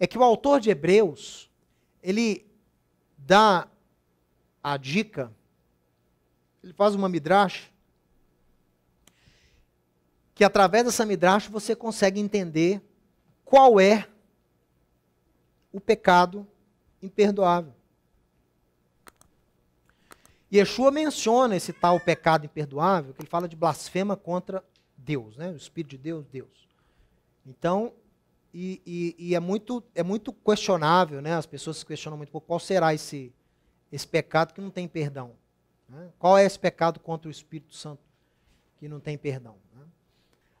é que o autor de Hebreus, ele dá a dica, ele faz uma midrash, que através dessa midrash você consegue entender qual é o pecado imperdoável. Yeshua menciona esse tal pecado imperdoável, que ele fala de blasfema contra Deus, né? o Espírito de Deus, Deus. Então, e, e, e, é, muito, é muito questionável, né? as pessoas se questionam muito, qual será esse, esse pecado que não tem perdão? Né? Qual é esse pecado contra o Espírito Santo que não tem perdão? Né?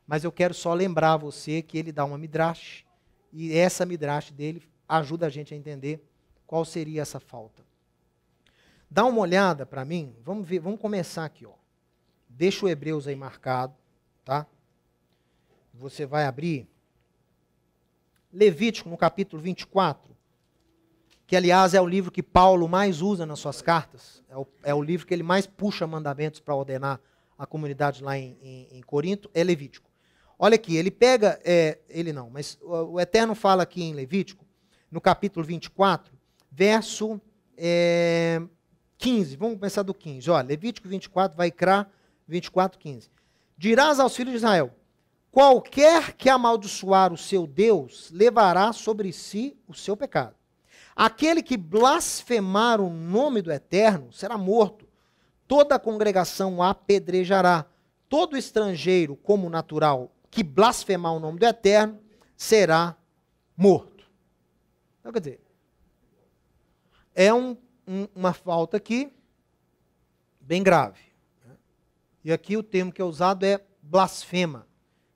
Mas eu quero só lembrar você que ele dá uma midrash, e essa midrash dele ajuda a gente a entender qual seria essa falta. Dá uma olhada para mim, vamos ver, vamos começar aqui. Ó. Deixa o Hebreus aí marcado, tá? Você vai abrir Levítico, no capítulo 24, que aliás é o livro que Paulo mais usa nas suas cartas, é o, é o livro que ele mais puxa mandamentos para ordenar a comunidade lá em, em, em, Corinto, é Levítico. Olha aqui, ele pega, é, ele não, mas o, o, Eterno fala aqui em Levítico, no capítulo 24, verso é, 15, vamos começar do 15, olha, Levítico 24, vai crar, 24, 15. Dirás aos filhos de Israel, Qualquer que amaldiçoar o seu Deus levará sobre si o seu pecado. Aquele que blasfemar o nome do Eterno será morto. Toda a congregação apedrejará. Todo estrangeiro, como natural, que blasfemar o nome do Eterno será morto. Então, quer dizer, é um, um, uma falta aqui bem grave. Né? E aqui o termo que é usado é blasfema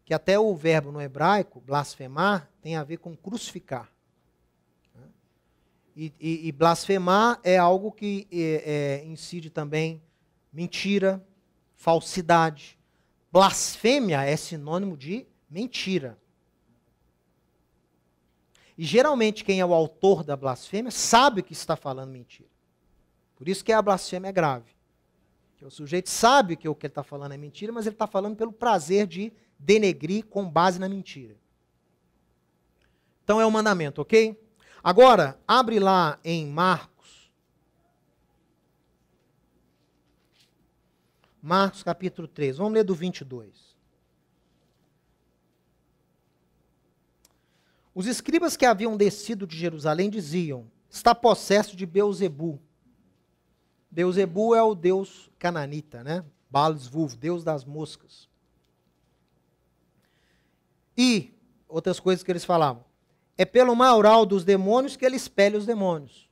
que até o verbo no hebraico, blasfemar, tem a ver com crucificar. E, e, e blasfemar é algo que é, é, incide também mentira, falsidade. Blasfêmia é sinônimo de mentira. E geralmente quem é o autor da blasfêmia sabe que está falando mentira. Por isso que a blasfêmia é grave. O sujeito sabe que o que ele está falando é mentira, mas ele está falando pelo prazer de denegrir com base na mentira. Então é o um mandamento, ok? Agora, abre lá em Marcos. Marcos capítulo 3. Vamos ler do 22. Os escribas que haviam descido de Jerusalém diziam: Está possesso de Beuzebu. Beuzebu é o deus cananita, né? Balzvuv, Deus das moscas. E outras coisas que eles falavam. É pelo maioral dos demônios que ele espelha os demônios.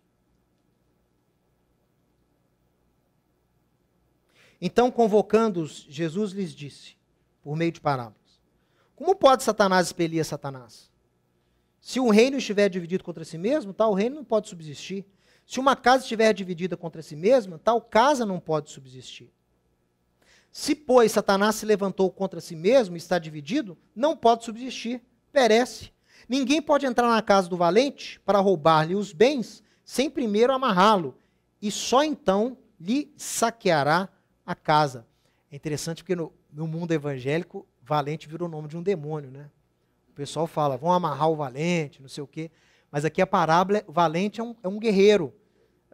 Então, convocando-os, Jesus lhes disse, por meio de parábolas: Como pode Satanás expelir Satanás? Se um reino estiver dividido contra si mesmo, tal reino não pode subsistir. Se uma casa estiver dividida contra si mesma, tal casa não pode subsistir. Se, pois, Satanás se levantou contra si mesmo e está dividido, não pode subsistir, perece. Ninguém pode entrar na casa do valente para roubar-lhe os bens sem primeiro amarrá-lo, e só então lhe saqueará a casa. É interessante porque no, no mundo evangélico, valente virou o nome de um demônio, né? O pessoal fala, vão amarrar o valente, não sei o quê. Mas aqui a parábola, o é, valente é um, é um guerreiro.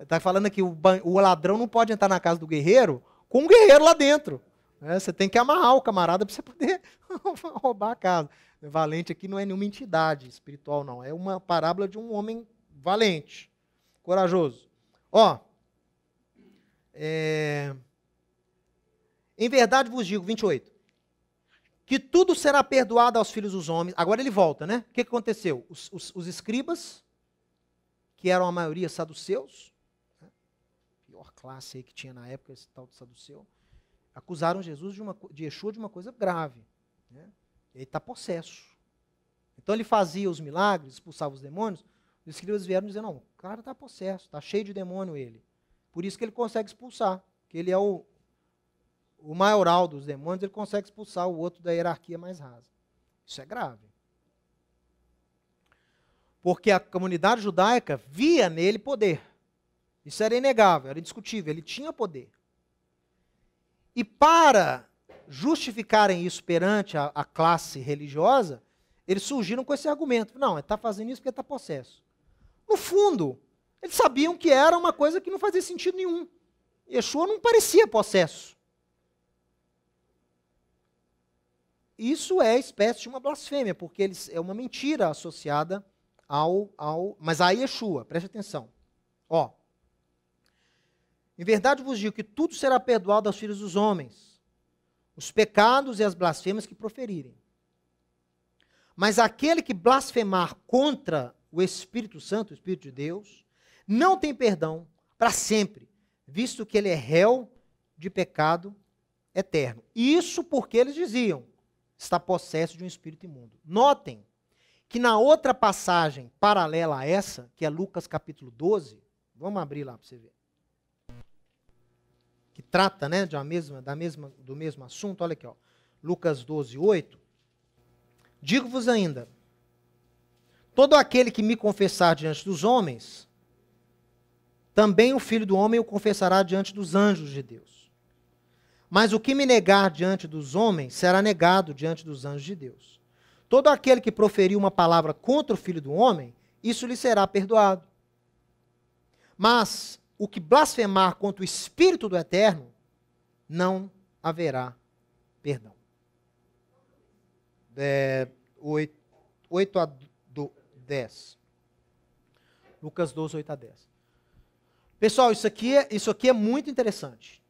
Está falando aqui, o, o ladrão não pode entrar na casa do guerreiro com um guerreiro lá dentro. É, você tem que amarrar o camarada para você poder roubar a casa. Valente aqui não é nenhuma entidade espiritual, não. É uma parábola de um homem valente, corajoso. Ó, é... em verdade vos digo, 28, que tudo será perdoado aos filhos dos homens. Agora ele volta, né? O que aconteceu? Os, os, os escribas, que eram a maioria saduceus, né? pior classe aí que tinha na época, esse tal de saduceu, acusaram Jesus de, uma, de Yeshua de uma coisa grave. Né? Ele está possesso. Então ele fazia os milagres, expulsava os demônios. Os escribas vieram dizer: não, o cara está possesso, está cheio de demônio ele. Por isso que ele consegue expulsar, que ele é o, o maioral dos demônios, ele consegue expulsar o outro da hierarquia mais rasa. Isso é grave. Porque a comunidade judaica via nele poder. Isso era inegável, era indiscutível, ele tinha poder. E para justificarem isso perante a, a classe religiosa, eles surgiram com esse argumento. Não, está é fazendo isso porque está possesso. No fundo, eles sabiam que era uma coisa que não fazia sentido nenhum. Yeshua não parecia possesso. Isso é espécie de uma blasfêmia, porque eles, é uma mentira associada ao, ao. Mas a Yeshua, preste atenção. Ó, em verdade vos digo que tudo será perdoado aos filhos dos homens, os pecados e as blasfêmias que proferirem. Mas aquele que blasfemar contra o Espírito Santo, o Espírito de Deus, não tem perdão para sempre, visto que ele é réu de pecado eterno. Isso porque eles diziam: está possesso de um espírito imundo. Notem que na outra passagem paralela a essa, que é Lucas capítulo 12, vamos abrir lá para você ver que trata né, de uma mesma, da mesma, do mesmo assunto, olha aqui, ó, Lucas 12, 8. Digo-vos ainda: todo aquele que me confessar diante dos homens, também o filho do homem o confessará diante dos anjos de Deus. Mas o que me negar diante dos homens será negado diante dos anjos de Deus. Todo aquele que proferir uma palavra contra o filho do homem, isso lhe será perdoado. Mas o que blasfemar contra o Espírito do Eterno, não haverá perdão. É, 8, 8 a 10. Lucas 12, 8 a 10. Pessoal, isso aqui, é, isso aqui é muito interessante.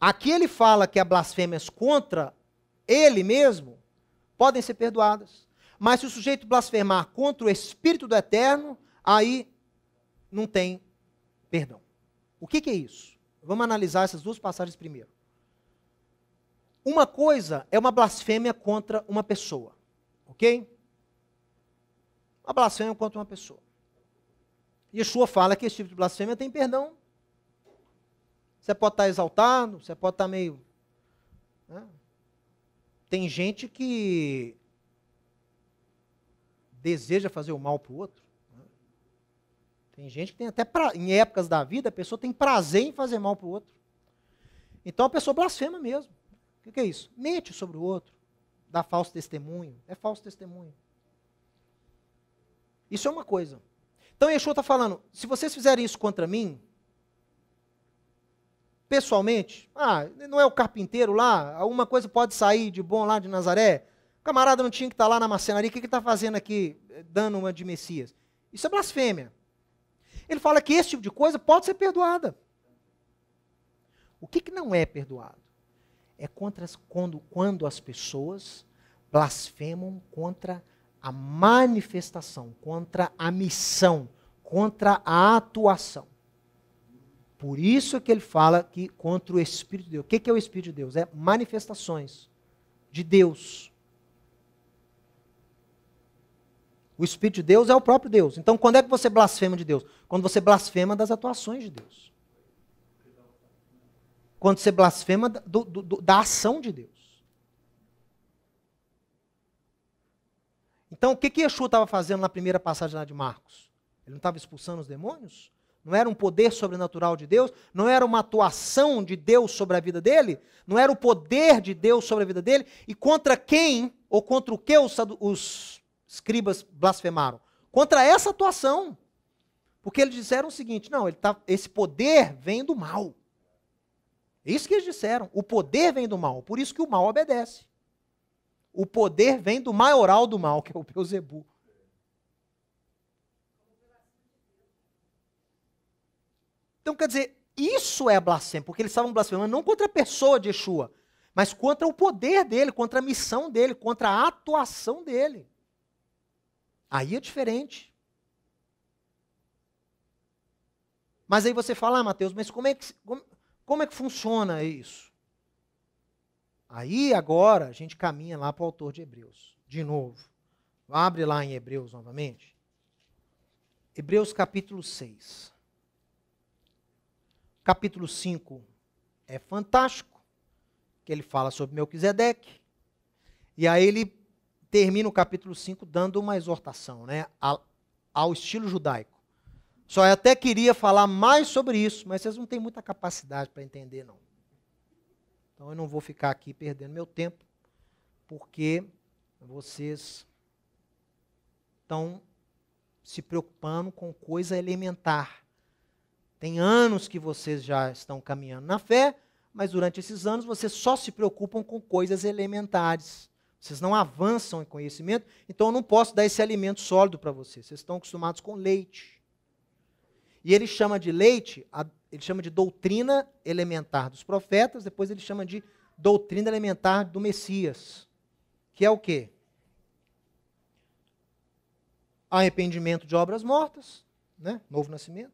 Aqui ele fala que as blasfêmias contra ele mesmo podem ser perdoadas. Mas se o sujeito blasfemar contra o Espírito do Eterno, aí não tem perdão. O que, que é isso? Vamos analisar essas duas passagens primeiro. Uma coisa é uma blasfêmia contra uma pessoa, ok? Uma blasfêmia contra uma pessoa. Yeshua fala que esse tipo de blasfêmia tem perdão. Você pode estar exaltado, você pode estar meio. Né? Tem gente que deseja fazer o mal para o outro. Tem gente que tem até, pra, em épocas da vida, a pessoa tem prazer em fazer mal para o outro. Então a pessoa blasfema mesmo. O que, que é isso? Mente sobre o outro. Dá falso testemunho. É falso testemunho. Isso é uma coisa. Então Yeshua está falando: se vocês fizerem isso contra mim, pessoalmente, ah, não é o carpinteiro lá, alguma coisa pode sair de bom lá de Nazaré? O camarada não tinha que estar tá lá na marcenaria, o que está fazendo aqui eh, dando uma de Messias? Isso é blasfêmia. Ele fala que esse tipo de coisa pode ser perdoada. O que, que não é perdoado? É contra, quando, quando as pessoas blasfemam contra a manifestação, contra a missão, contra a atuação. Por isso é que ele fala que contra o Espírito de Deus. O que, que é o Espírito de Deus? É manifestações de Deus. O Espírito de Deus é o próprio Deus. Então, quando é que você blasfema de Deus? Quando você blasfema das atuações de Deus. Quando você blasfema do, do, do, da ação de Deus. Então, o que, que Yeshua estava fazendo na primeira passagem lá de Marcos? Ele não estava expulsando os demônios? Não era um poder sobrenatural de Deus? Não era uma atuação de Deus sobre a vida dele? Não era o poder de Deus sobre a vida dele? E contra quem ou contra o que os, os escribas blasfemaram. Contra essa atuação. Porque eles disseram o seguinte: não, tá, esse poder vem do mal. É isso que eles disseram. O poder vem do mal. Por isso que o mal obedece. O poder vem do maioral do mal, que é o Beuzebu. Então, quer dizer, isso é blasfêmia, porque eles estavam blasfemando não contra a pessoa de Yeshua, mas contra o poder dele, contra a missão dele, contra a atuação dele. Aí é diferente. Mas aí você fala, ah, Mateus, mas como é, que, como, como é que funciona isso? Aí agora a gente caminha lá para o autor de Hebreus, de novo. Abre lá em Hebreus novamente. Hebreus capítulo 6. Capítulo 5 é fantástico, que ele fala sobre Melquisedeque. E aí ele termina o capítulo 5 dando uma exortação né, ao, estilo judaico. Só eu é até queria falar mais sobre isso, mas vocês não têm muita capacidade para entender, não. Então eu não vou ficar aqui perdendo meu tempo, porque vocês estão se preocupando com coisa elementar. Tem anos que vocês já estão caminhando na fé, mas durante esses anos vocês só se preocupam com coisas elementares. Vocês não avançam em conhecimento, então eu não posso dar esse alimento sólido para vocês. Vocês estão acostumados com leite. E ele chama de leite, ele chama de doutrina elementar dos profetas, depois ele chama de doutrina elementar do Messias. Que é o quê? Arrependimento de obras mortas, né? novo nascimento,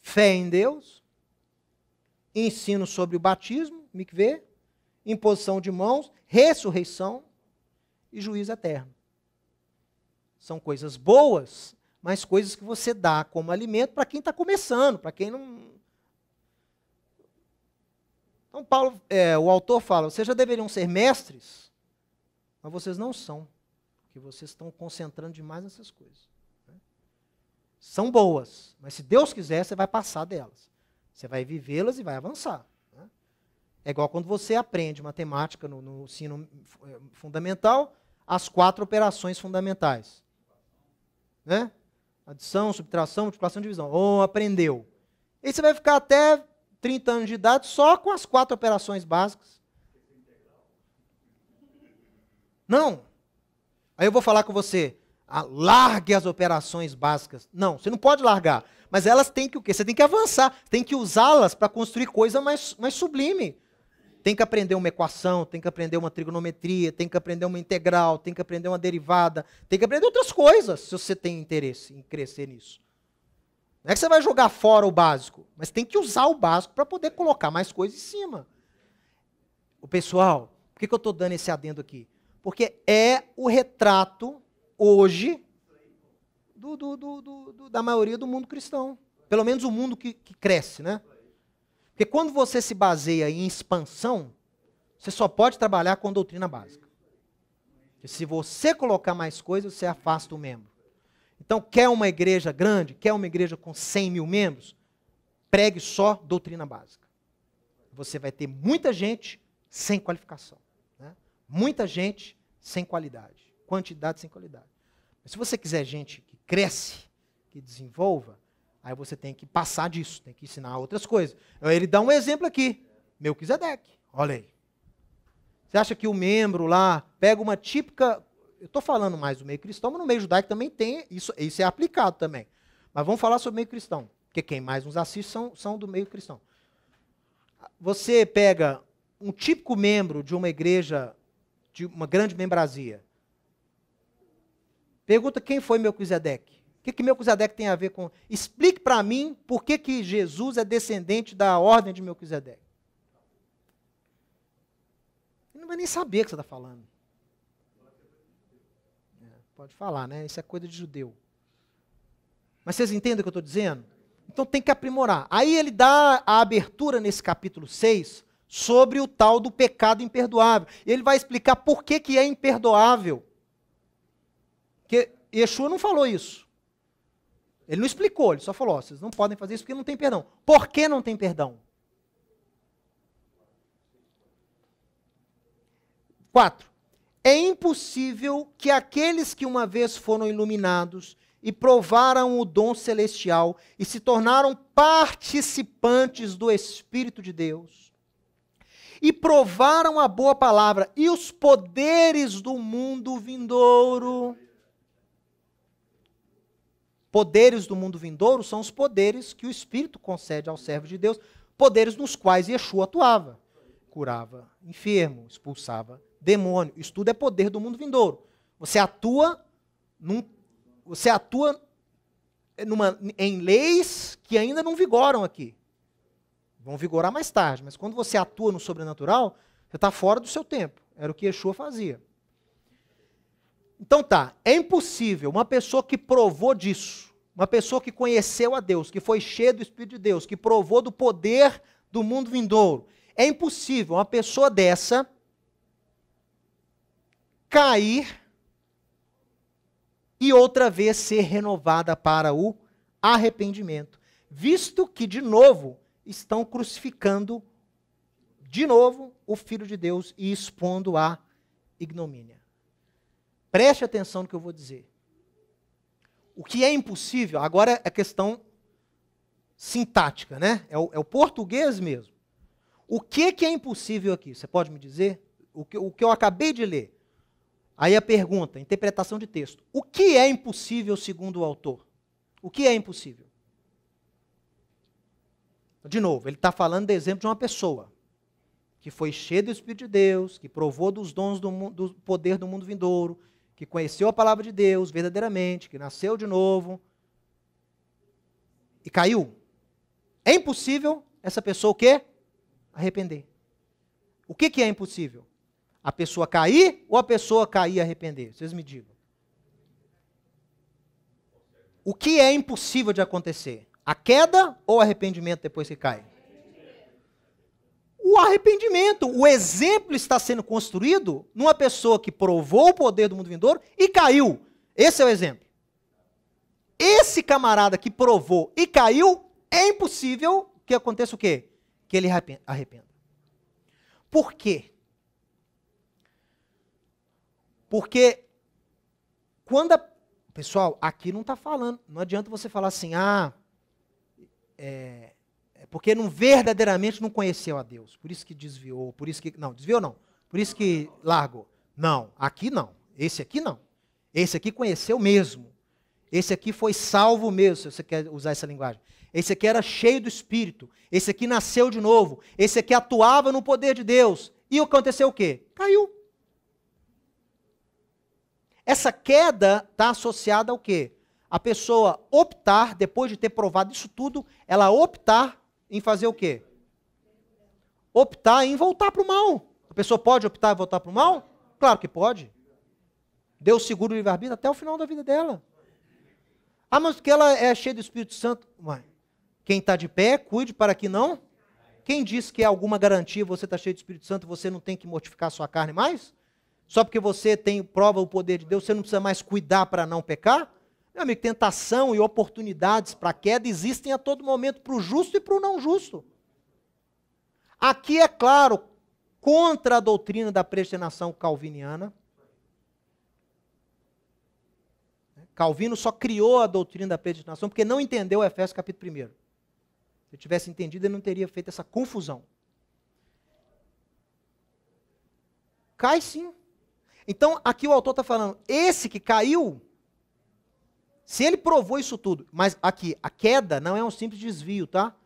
fé em Deus, ensino sobre o batismo, ver imposição de mãos, ressurreição e juízo eterno. São coisas boas, mas coisas que você dá como alimento para quem está começando, para quem não. Então, Paulo, é, o autor fala: vocês já deveriam ser mestres, mas vocês não são, porque vocês estão concentrando demais nessas coisas. Né? São boas, mas se Deus quiser, você vai passar delas. Você vai vivê-las e vai avançar. É igual quando você aprende matemática no, no ensino eh, fundamental, as quatro operações fundamentais. Né? Adição, subtração, multiplicação, divisão. Ou oh, aprendeu. E você vai ficar até 30 anos de idade só com as quatro operações básicas. Não. Aí eu vou falar com você, ah, largue as operações básicas. Não, você não pode largar. Mas elas têm que o quê? Você tem que avançar, tem que usá-las para construir coisa mais, mais sublime tem que aprender uma equação, tem que aprender uma trigonometria, tem que aprender uma integral, tem que aprender uma derivada, tem que aprender outras coisas, se você tem interesse em crescer nisso. Não é que você vai jogar fora o básico, mas tem que usar o básico para poder colocar mais coisas em cima. O pessoal, por que, que eu estou dando esse adendo aqui? Porque é o retrato, hoje, do, do, do, da maioria do mundo cristão. Pelo menos o mundo que, que cresce, né? Porque quando você se baseia em expansão, você só pode trabalhar com doutrina básica. E se você colocar mais coisas, você afasta o membro. Então, quer uma igreja grande? Quer uma igreja com 100 mil membros? Pregue só doutrina básica. Você vai ter muita gente sem qualificação. Né? Muita gente sem qualidade. Quantidade sem qualidade. Mas se você quiser gente que cresce, que desenvolva, Aí você tem que passar disso, tem que ensinar outras coisas. Ele dá um exemplo aqui. Melquisedeque. Olha aí. Você acha que o membro lá pega uma típica. Eu estou falando mais do meio cristão, mas no meio judaico também tem isso. Isso é aplicado também. Mas vamos falar sobre o meio cristão. Porque quem mais nos assiste são, são do meio cristão. Você pega um típico membro de uma igreja, de uma grande membrazia. Pergunta quem foi Melquisedeque. O que, que Melquisedeque tem a ver com. Explique para mim por que, que Jesus é descendente da ordem de Melquisedeque. Ele não vai nem saber o que você está falando. É, pode falar, né? Isso é coisa de judeu. Mas vocês entendem o que eu estou dizendo? Então tem que aprimorar. Aí ele dá a abertura nesse capítulo 6 sobre o tal do pecado imperdoável. Ele vai explicar por que, que é imperdoável. Porque Yeshua não falou isso. Ele não explicou, ele só falou: vocês não podem fazer isso porque não tem perdão. Por que não tem perdão? Quatro. É impossível que aqueles que uma vez foram iluminados e provaram o dom celestial e se tornaram participantes do Espírito de Deus e provaram a boa palavra e os poderes do mundo vindouro Poderes do mundo vindouro são os poderes que o Espírito concede ao servo de Deus, poderes nos quais Yeshua atuava. Curava enfermo, expulsava demônio. Isso tudo é poder do mundo vindouro. Você atua num, você atua numa, em leis que ainda não vigoram aqui. Vão vigorar mais tarde, mas quando você atua no sobrenatural, você está fora do seu tempo. Era o que Yeshua fazia. Então tá, é impossível uma pessoa que provou disso, uma pessoa que conheceu a Deus, que foi cheia do Espírito de Deus, que provou do poder do mundo vindouro, é impossível uma pessoa dessa cair e outra vez ser renovada para o arrependimento, visto que de novo estão crucificando de novo o filho de Deus e expondo a ignomínia. Preste atenção no que eu vou dizer. O que é impossível, agora é questão sintática, né? É o, é o, português mesmo. O que, que é impossível aqui? Você pode me dizer? O que, o que eu acabei de ler. Aí a pergunta, interpretação de texto. O que é impossível segundo o autor? O que é impossível? De novo, ele está falando do exemplo de uma pessoa que foi cheia do Espírito de Deus, que provou dos dons do, do poder do mundo vindouro, que conheceu a palavra de Deus verdadeiramente, que nasceu de novo e caiu. É impossível essa pessoa o quê? Arrepender. O que, que é impossível? A pessoa cair ou a pessoa cair e arrepender? Vocês me digam. O que é impossível de acontecer? A queda ou o arrependimento depois que cai? arrependimento. O exemplo está sendo construído numa pessoa que provou o poder do mundo vindouro e caiu. Esse é o exemplo. Esse camarada que provou e caiu, é impossível que aconteça o quê? Que ele arrependa. Por quê? Porque quando a... Pessoal, aqui não está falando. Não adianta você falar assim, ah, é, porque não verdadeiramente não conheceu a Deus. Por isso que desviou, por isso que não, desviou não. Por isso que largou. Não, aqui não. Esse aqui não. Esse aqui conheceu mesmo. Esse aqui foi salvo mesmo, se você quer usar essa linguagem. Esse aqui era cheio do espírito. Esse aqui nasceu de novo. Esse aqui atuava no poder de Deus. E aconteceu o quê? Caiu. Essa queda está associada ao quê? A pessoa optar, depois de ter provado isso tudo, ela optar em fazer o quê? Optar em voltar para o mal. A pessoa pode optar em voltar para o mal? Claro que pode. Deus segura o livre-arbítrio até o final da vida dela. Ah, mas que ela é cheia do Espírito Santo. Mãe, quem está de pé, cuide para que não. Quem disse que é alguma garantia você está cheio do Espírito Santo você não tem que mortificar sua carne mais? Só porque você tem prova o poder de Deus, você não precisa mais cuidar para não pecar? Meu amigo, tentação e oportunidades para queda existem a todo momento para o justo e para o não justo. Aqui é claro, contra a doutrina da predestinação calviniana. Calvino só criou a doutrina da predestinação porque não entendeu Efésios capítulo 1. Se tivesse entendido, ele não teria feito essa confusão. Cai sim. Então, aqui o autor está falando, esse que caiu, se ele provou isso tudo, mas aqui, a queda não é um simples desvio, tá?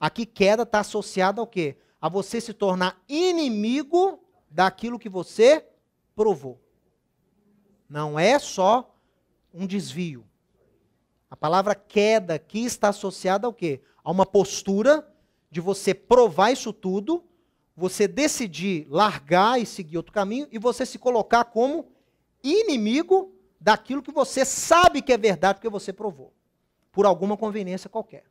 Aqui, queda está associada ao quê? A você se tornar inimigo daquilo que você provou. Não é só um desvio. A palavra queda aqui está associada ao quê? A uma postura de você provar isso tudo, você decidir largar e seguir outro caminho e você se colocar como inimigo daquilo que você sabe que é verdade, porque você provou, por alguma conveniência qualquer.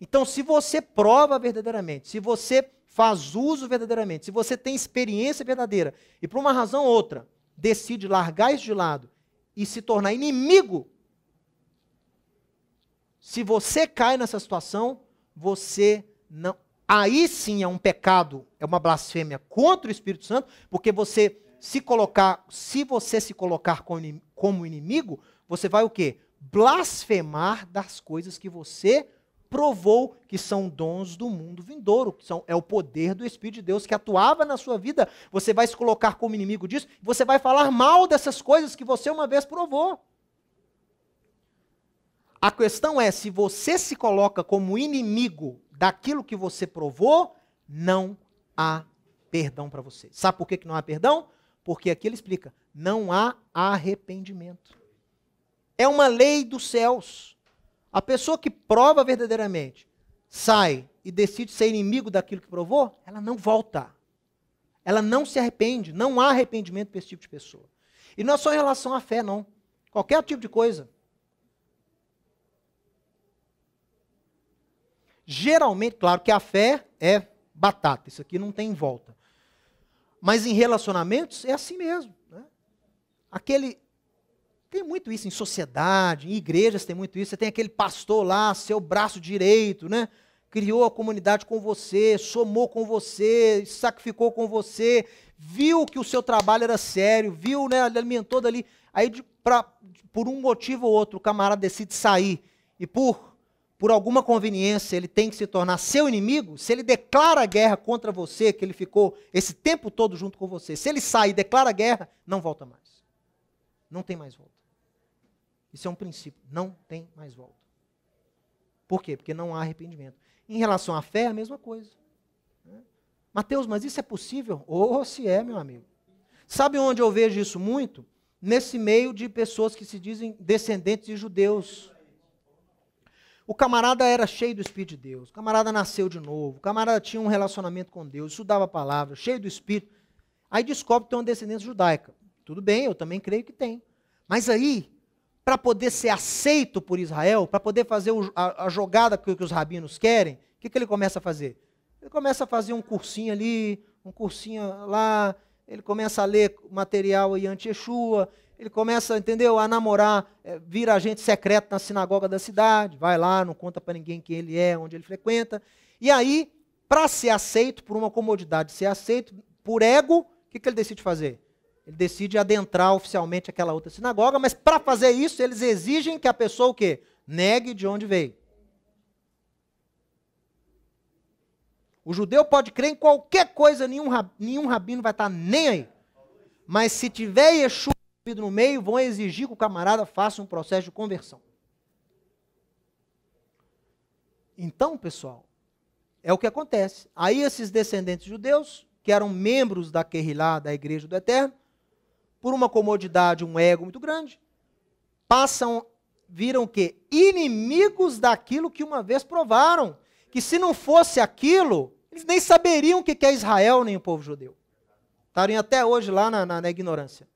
Então, se você prova verdadeiramente, se você faz uso verdadeiramente, se você tem experiência verdadeira e por uma razão ou outra decide largar isso de lado e se tornar inimigo, se você cai nessa situação, você não. Aí sim é um pecado, é uma blasfêmia contra o Espírito Santo, porque você se colocar, se você se colocar como inimigo, você vai o quê? Blasfemar das coisas que você provou que são dons do mundo vindouro, que são, é o poder do Espírito de Deus que atuava na sua vida. Você vai se colocar como inimigo disso, você vai falar mal dessas coisas que você uma vez provou. A questão é: se você se coloca como inimigo daquilo que você provou, não há perdão para você. Sabe por que, que não há perdão? Porque aqui ele explica: não há arrependimento. É uma lei dos céus. A pessoa que prova verdadeiramente, sai e decide ser inimigo daquilo que provou, ela não volta. Ela não se arrepende. Não há arrependimento para esse tipo de pessoa. E não é só em relação à fé, não. Qualquer tipo de coisa. Geralmente, claro que a fé é batata, isso aqui não tem volta. Mas em relacionamentos é assim mesmo. Né? Aquele. Tem muito isso em sociedade, em igrejas tem muito isso. Você tem aquele pastor lá, seu braço direito, né? Criou a comunidade com você, somou com você, sacrificou com você, viu que o seu trabalho era sério, viu, né? Alimentou dali. Aí, de, pra, por um motivo ou outro, o camarada decide sair. E por por alguma conveniência, ele tem que se tornar seu inimigo, se ele declara guerra contra você, que ele ficou esse tempo todo junto com você, se ele sai e declara guerra, não volta mais. Não tem mais volta. Isso é um princípio. Não tem mais volta. Por quê? Porque não há arrependimento. Em relação à fé, é a mesma coisa. Né? Mateus, mas isso é possível? Ou oh, se é, meu amigo. Sabe onde eu vejo isso muito? Nesse meio de pessoas que se dizem descendentes de judeus. O camarada era cheio do Espírito de Deus, o camarada nasceu de novo, o camarada tinha um relacionamento com Deus, estudava a palavra, cheio do Espírito. Aí descobre que tem uma descendência judaica. Tudo bem, eu também creio que tem. Mas aí, para poder ser aceito por Israel, para poder fazer a, jogada que, os rabinos querem, o que, que ele começa a fazer? Ele começa a fazer um cursinho ali, um cursinho lá, ele começa a ler material anti-Exua, ele começa, entendeu, a namorar, é, vira agente secreto na sinagoga da cidade, vai lá, não conta para ninguém quem ele é, onde ele frequenta. E aí, para ser aceito, por uma comodidade, ser aceito por ego, o que, que ele decide fazer? Ele decide adentrar oficialmente aquela outra sinagoga, mas para fazer isso, eles exigem que a pessoa o quê? Negue de onde veio. O judeu pode crer em qualquer coisa, nenhum, nenhum rabino vai estar tá nem aí. Mas se tiver Yeshua no meio, vão exigir que o camarada faça um processo de conversão. Então, pessoal, é o que acontece. Aí esses descendentes judeus, que eram membros da Querrilá, da Igreja do Eterno, por uma comodidade, um ego muito grande, passam, viram que inimigos daquilo que uma vez provaram, que se não fosse aquilo, eles nem saberiam o que é Israel nem o povo judeu. Estariam até hoje lá na, na, na ignorância.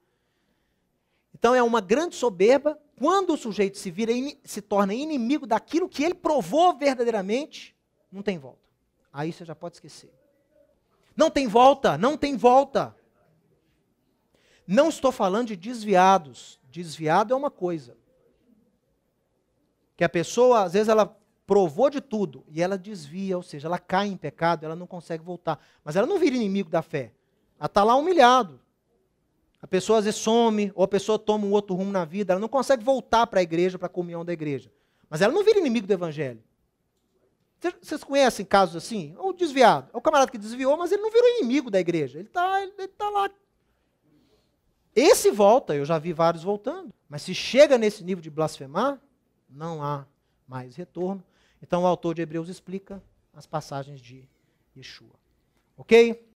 Então é uma grande soberba quando o sujeito se vira se torna inimigo daquilo que ele provou verdadeiramente, não tem volta. Aí você já pode esquecer. Não tem volta, não tem volta. Não estou falando de desviados. Desviado é uma coisa. Que a pessoa, às vezes, ela provou de tudo e ela desvia, ou seja, ela cai em pecado, ela não consegue voltar. Mas ela não vira inimigo da fé. Ela está lá humilhado. A pessoa às vezes some, ou a pessoa toma um outro rumo na vida, ela não consegue voltar para a igreja, para a comunhão da igreja. Mas ela não vira inimigo do evangelho. Vocês conhecem casos assim? O é desviado. É o camarada que desviou, mas ele não virou inimigo da igreja. Ele está ele tá lá. Esse volta, eu já vi vários voltando. Mas se chega nesse nível de blasfemar, não há mais retorno. Então o autor de Hebreus explica as passagens de Yeshua. Ok?